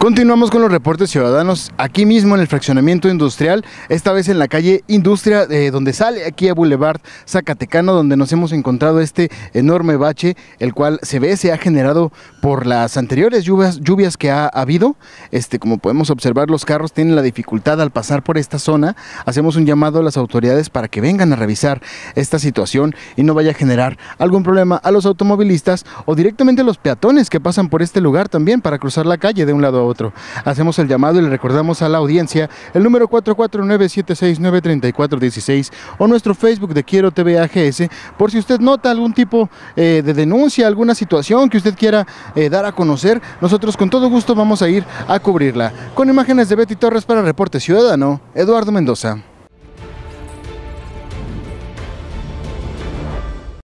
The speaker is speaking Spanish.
Continuamos con los reportes ciudadanos aquí mismo en el fraccionamiento industrial, esta vez en la calle Industria, eh, donde sale aquí a Boulevard Zacatecano, donde nos hemos encontrado este enorme bache, el cual se ve se ha generado por las anteriores lluvias, que ha habido. Este, como podemos observar, los carros tienen la dificultad al pasar por esta zona. Hacemos un llamado a las autoridades para que vengan a revisar esta situación y no vaya a generar algún problema a los automovilistas o directamente a los peatones que pasan por este lugar también para cruzar la calle de un lado a otro. Hacemos el llamado y le recordamos a la audiencia el número 449-769-3416 o nuestro Facebook de Quiero TV AGS por si usted nota algún tipo eh, de denuncia, alguna situación que usted quiera eh, dar a conocer, nosotros con todo gusto vamos a ir a cubrirla. Con imágenes de Betty Torres para Reporte Ciudadano, Eduardo Mendoza.